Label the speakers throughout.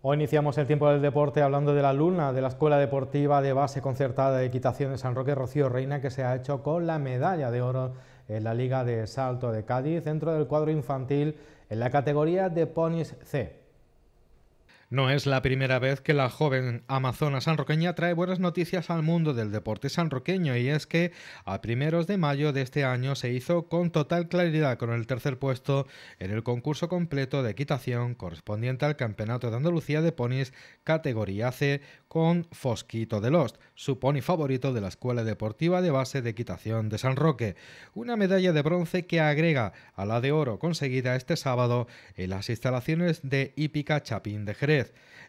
Speaker 1: Hoy iniciamos el tiempo del deporte hablando de la luna de la Escuela Deportiva de Base Concertada de Equitación de San Roque Rocío Reina que se ha hecho con la medalla de oro en la Liga de Salto de Cádiz dentro del cuadro infantil en la categoría de ponis C. No es la primera vez que la joven amazona sanroqueña trae buenas noticias al mundo del deporte sanroqueño y es que a primeros de mayo de este año se hizo con total claridad con el tercer puesto en el concurso completo de equitación correspondiente al Campeonato de Andalucía de Ponis categoría C con Fosquito de Lost, su pony favorito de la Escuela Deportiva de Base de Equitación de San Roque. Una medalla de bronce que agrega a la de oro conseguida este sábado en las instalaciones de Hípica Chapín de Jerez.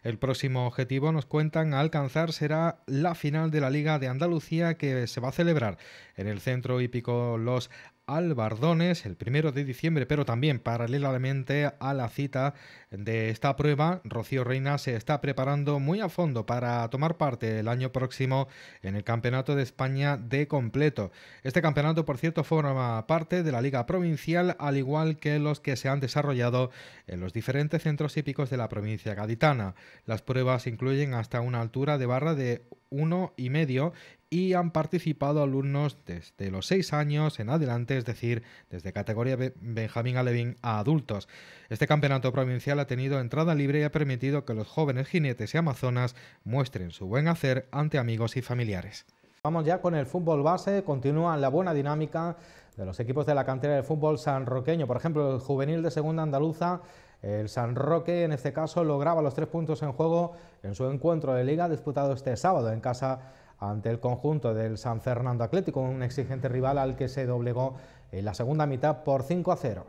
Speaker 1: El próximo objetivo, nos cuentan, alcanzar será la final de la Liga de Andalucía que se va a celebrar en el centro hípico Los Albardones el primero de diciembre, pero también paralelamente a la cita de esta prueba, Rocío Reina se está preparando muy a fondo para tomar parte el año próximo en el Campeonato de España de completo. Este campeonato, por cierto, forma parte de la Liga Provincial, al igual que los que se han desarrollado en los diferentes centros hípicos de la provincia gaditana. Las pruebas incluyen hasta una altura de barra de uno y medio y han participado alumnos desde los 6 años en adelante, es decir, desde categoría Benjamín Alevín a adultos. Este campeonato provincial ha tenido entrada libre y ha permitido que los jóvenes jinetes y amazonas muestren su buen hacer ante amigos y familiares. Vamos ya con el fútbol base, continúa la buena dinámica de los equipos de la cantera del fútbol sanroqueño, por ejemplo, el juvenil de segunda andaluza el San Roque, en este caso, lograba los tres puntos en juego en su encuentro de liga disputado este sábado en casa ante el conjunto del San Fernando Atlético, un exigente rival al que se doblegó en la segunda mitad por 5 a 0.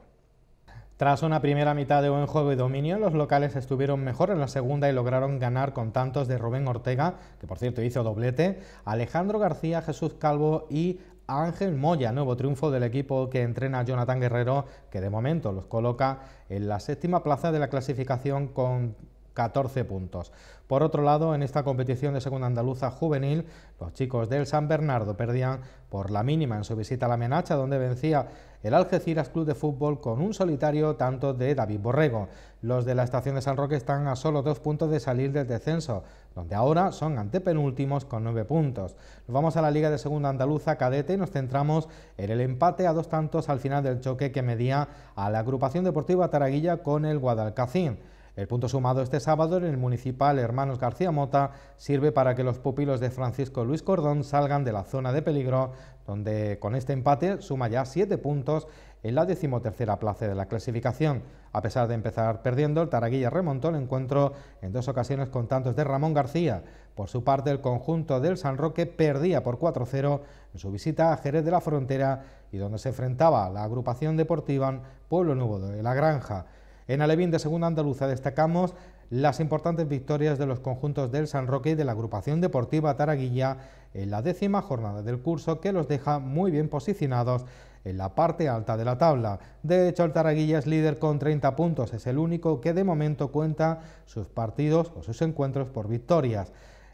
Speaker 1: Tras una primera mitad de buen juego y dominio, los locales estuvieron mejor en la segunda y lograron ganar con tantos de Rubén Ortega, que por cierto hizo doblete, Alejandro García, Jesús Calvo y Ángel Moya, nuevo triunfo del equipo que entrena a Jonathan Guerrero, que de momento los coloca en la séptima plaza de la clasificación con 14 puntos. Por otro lado, en esta competición de segunda andaluza juvenil, los chicos del San Bernardo perdían por la mínima en su visita a la Menacha, donde vencía el Algeciras Club de Fútbol con un solitario tanto de David Borrego. Los de la estación de San Roque están a solo dos puntos de salir del descenso, donde ahora son antepenúltimos con nueve puntos. Nos vamos a la Liga de Segunda Andaluza Cadete y nos centramos en el empate a dos tantos al final del choque que medía a la agrupación deportiva Taraguilla con el Guadalcacín. El punto sumado este sábado en el municipal Hermanos García Mota sirve para que los pupilos de Francisco Luis Cordón salgan de la zona de peligro, donde con este empate suma ya siete puntos en la decimotercera plaza de la clasificación. A pesar de empezar perdiendo, el Taraguilla remontó el encuentro en dos ocasiones con tantos de Ramón García. Por su parte, el conjunto del San Roque perdía por 4-0 en su visita a Jerez de la Frontera y donde se enfrentaba la agrupación deportiva Pueblo Nuevo de la Granja. En Alevín de Segunda Andaluza destacamos las importantes victorias de los conjuntos del San Roque y de la agrupación deportiva Taraguilla en la décima jornada del curso que los deja muy bien posicionados en la parte alta de la tabla. De hecho, el Taraguilla es líder con 30 puntos, es el único que de momento cuenta sus partidos o sus encuentros por victorias.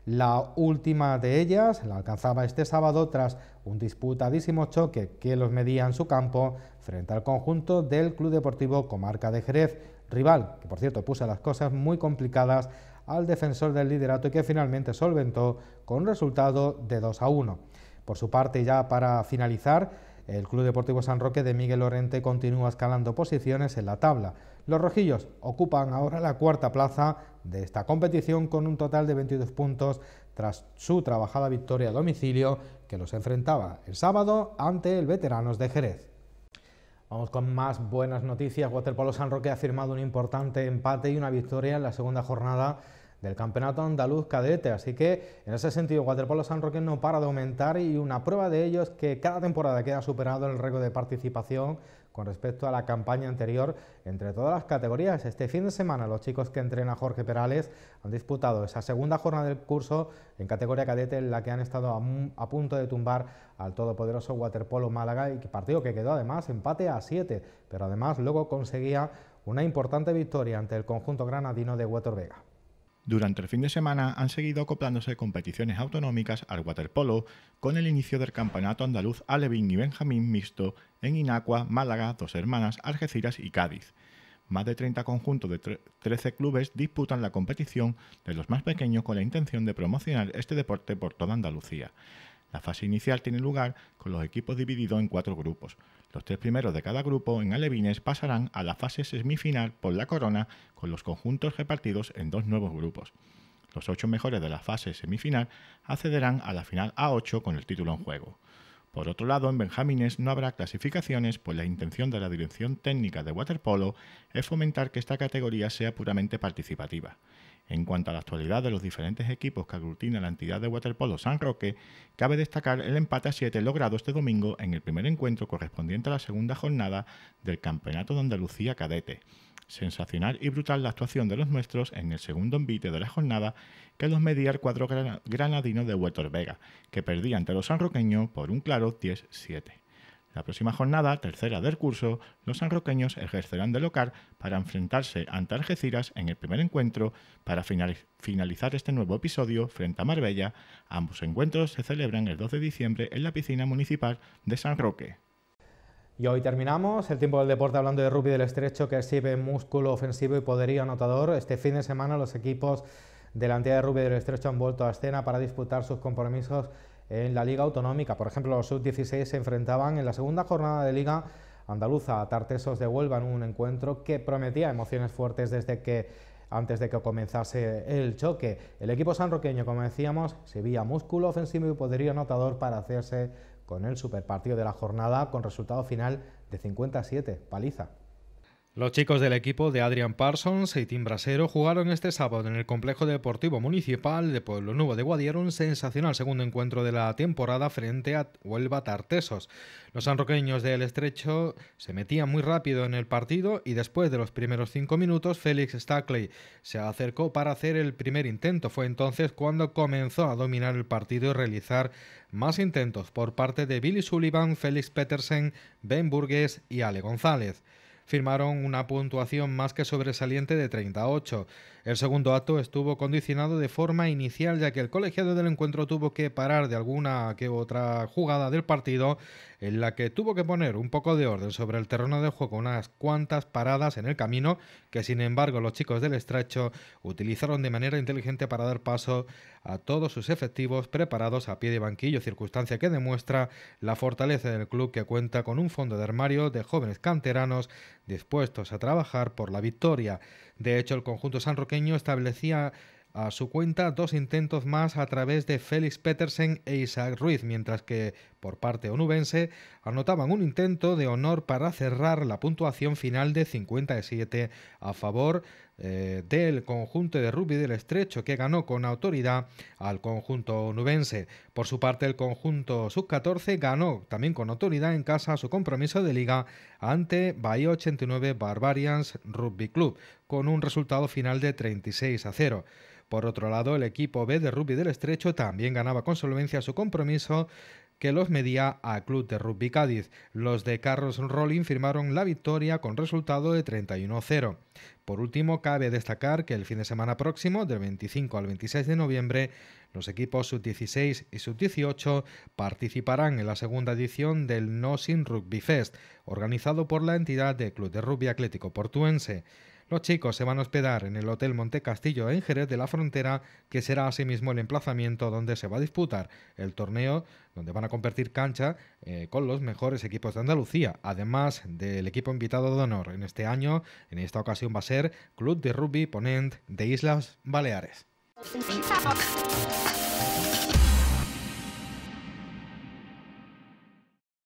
Speaker 1: La última de ellas la alcanzaba este sábado tras un disputadísimo choque que los medía en su campo frente al conjunto del Club Deportivo Comarca de Jerez, rival que por cierto puso las cosas muy complicadas al defensor del liderato y que finalmente solventó con resultado de 2 a 1. Por su parte, ya para finalizar, el Club Deportivo San Roque de Miguel Lorente continúa escalando posiciones en la tabla. Los rojillos ocupan ahora la cuarta plaza de esta competición con un total de 22 puntos tras su trabajada victoria a domicilio que los enfrentaba el sábado ante el Veteranos de Jerez. Vamos con más buenas noticias. Waterpolo San Roque ha firmado un importante empate y una victoria en la segunda jornada del Campeonato Andaluz Cadete. Así que en ese sentido, Waterpolo San Roque no para de aumentar y una prueba de ello es que cada temporada queda superado el récord de participación con respecto a la campaña anterior entre todas las categorías. Este fin de semana los chicos que entrena Jorge Perales han disputado esa segunda jornada del curso en categoría cadete en la que han estado a, punto de tumbar al todopoderoso Waterpolo Málaga y partido que quedó además empate a 7, pero además luego conseguía una importante victoria ante el conjunto granadino
Speaker 2: de Huetor Vega. Durante el fin de semana han seguido acoplándose competiciones autonómicas al waterpolo con el inicio del campeonato andaluz Alevín y Benjamín mixto en Inacua, Málaga, Dos Hermanas, Algeciras y Cádiz. Más de 30 conjuntos de 13 clubes disputan la competición de los más pequeños con la intención de promocionar este deporte por toda Andalucía. La fase inicial tiene lugar con los equipos divididos en cuatro grupos. Los tres primeros de cada grupo en alevines pasarán a la fase semifinal por la corona con los conjuntos repartidos en dos nuevos grupos. Los ocho mejores de la fase semifinal accederán a la final A8 con el título en juego. Por otro lado, en Benjamines no habrá clasificaciones, pues la intención de la Dirección Técnica de Waterpolo es fomentar que esta categoría sea puramente participativa. En cuanto a la actualidad de los diferentes equipos que aglutina la entidad de waterpolo San Roque, cabe destacar el empate a 7 logrado este domingo en el primer encuentro correspondiente a la segunda jornada del Campeonato de Andalucía Cadete. Sensacional y brutal la actuación de los nuestros en el segundo envite de la jornada que los medía el cuadro granadino de huetor Vega, que perdía ante los sanroqueños por un claro 10-7. La próxima jornada, tercera del curso, los sanroqueños ejercerán de local para enfrentarse ante Algeciras en el primer encuentro para finalizar este nuevo episodio frente a Marbella. Ambos encuentros se celebran el 12 de diciembre en la piscina municipal de San Roque. Y hoy
Speaker 1: terminamos el tiempo del deporte hablando de rugby del estrecho que exhibe músculo ofensivo y poderío anotador. Este fin de semana los equipos de la de rugby del estrecho han vuelto a escena para disputar sus compromisos en la Liga Autonómica. Por ejemplo, los sub-16 se enfrentaban en la segunda jornada de Liga Andaluza a Tartesos de Huelva en un encuentro que prometía emociones fuertes desde que antes de que comenzase el choque. El equipo sanroqueño, como decíamos, se vía músculo ofensivo y poderío anotador para hacerse con el superpartido de la jornada con resultado final de 57, paliza. Los chicos del equipo de Adrian Parsons y Tim Brasero jugaron este sábado en el Complejo Deportivo Municipal de Pueblo Nuevo de Guadiaro un sensacional segundo encuentro de la temporada frente a Huelva Tartesos. Los sanroqueños del Estrecho se metían muy rápido en el partido y después de los primeros cinco minutos Félix Stackley se acercó para hacer el primer intento. Fue entonces cuando comenzó a dominar el partido y realizar más intentos por parte de Billy Sullivan, Félix Petersen, Ben Burgues y Ale González firmaron una puntuación más que sobresaliente de 38. El segundo acto estuvo condicionado de forma inicial ya que el colegiado del encuentro tuvo que parar de alguna que otra jugada del partido en la que tuvo que poner un poco de orden sobre el terreno de juego, unas cuantas paradas en el camino que sin embargo los chicos del estrecho utilizaron de manera inteligente para dar paso a todos sus efectivos preparados a pie de banquillo, circunstancia que demuestra la fortaleza del club que cuenta con un fondo de armario de jóvenes canteranos dispuestos a trabajar por la victoria. De hecho, el conjunto sanroqueño establecía a su cuenta dos intentos más a través de Félix Petersen e Isaac Ruiz, mientras que por parte onubense anotaban un intento de honor para cerrar la puntuación final de 57 a favor eh, del conjunto de rugby del estrecho que ganó con autoridad al conjunto onubense. Por su parte el conjunto sub-14 ganó también con autoridad en casa su compromiso de liga ante Bahía 89 Barbarians Rugby Club con un resultado final de 36 a 0. Por otro lado, el equipo B de rugby del Estrecho también ganaba con solvencia su compromiso que los medía a Club de Rugby Cádiz. Los de Carlos Rolling firmaron la victoria con resultado de 31-0. Por último, cabe destacar que el fin de semana próximo, del 25 al 26 de noviembre, los equipos sub-16 y sub-18 participarán en la segunda edición del No Sin Rugby Fest, organizado por la entidad de Club de Rugby Atlético Portuense. Los chicos se van a hospedar en el Hotel Monte Castillo en Jerez de la Frontera, que será asimismo el emplazamiento donde se va a disputar el torneo, donde van a compartir cancha eh, con los mejores equipos de Andalucía, además del equipo invitado de honor en este año. En esta ocasión va a ser Club de Rugby Ponent de Islas Baleares.